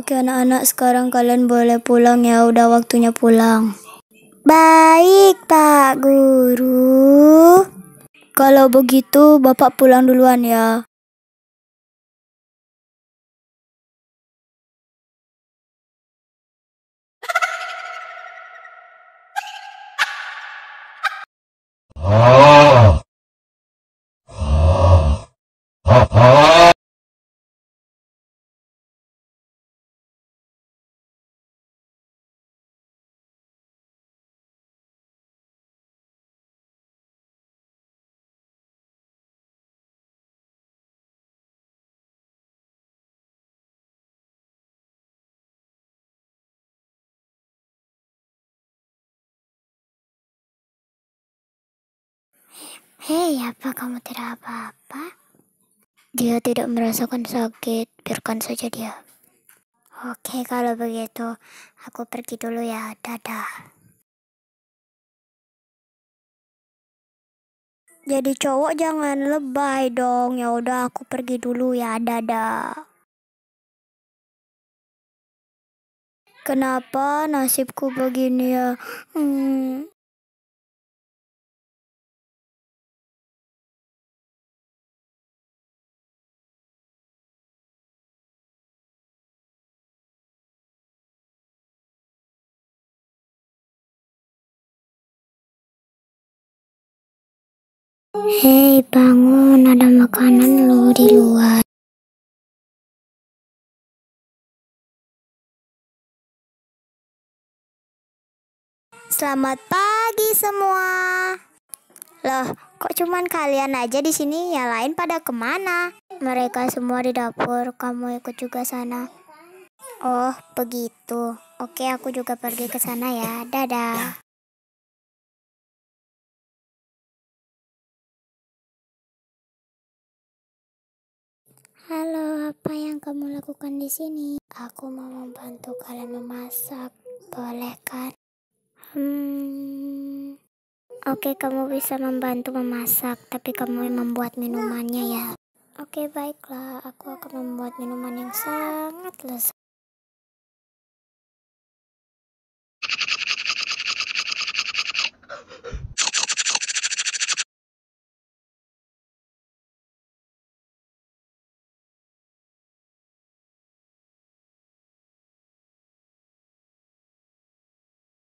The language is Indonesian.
Oke anak-anak sekarang kalian boleh pulang ya udah waktunya pulang. Baik Pak Guru. Kalau begitu Bapak pulang duluan ya. Ah. Ah. Ah. Hei, apa kamu tidak apa-apa? Dia tidak merasakan sakit, biarkan saja dia. Oke, kalau begitu, aku pergi dulu ya. Dadah. Jadi cowok jangan lebay dong. Ya udah, aku pergi dulu ya. Dadah. Kenapa nasibku begini ya? Hmm. Hei bangun, ada makanan lo di luar. Selamat pagi semua. Loh, kok cuman kalian aja di sini? Yang lain pada kemana? Mereka semua di dapur. Kamu ikut juga sana. Oh, begitu. Oke, aku juga pergi ke sana ya. Dadah. kamu lakukan di sini? Aku mau membantu kalian memasak. Boleh kan? Hmm. Oke, okay, kamu bisa membantu memasak, tapi kamu yang membuat minumannya ya. Oke, okay, baiklah. Aku akan membuat minuman yang sangat lezat.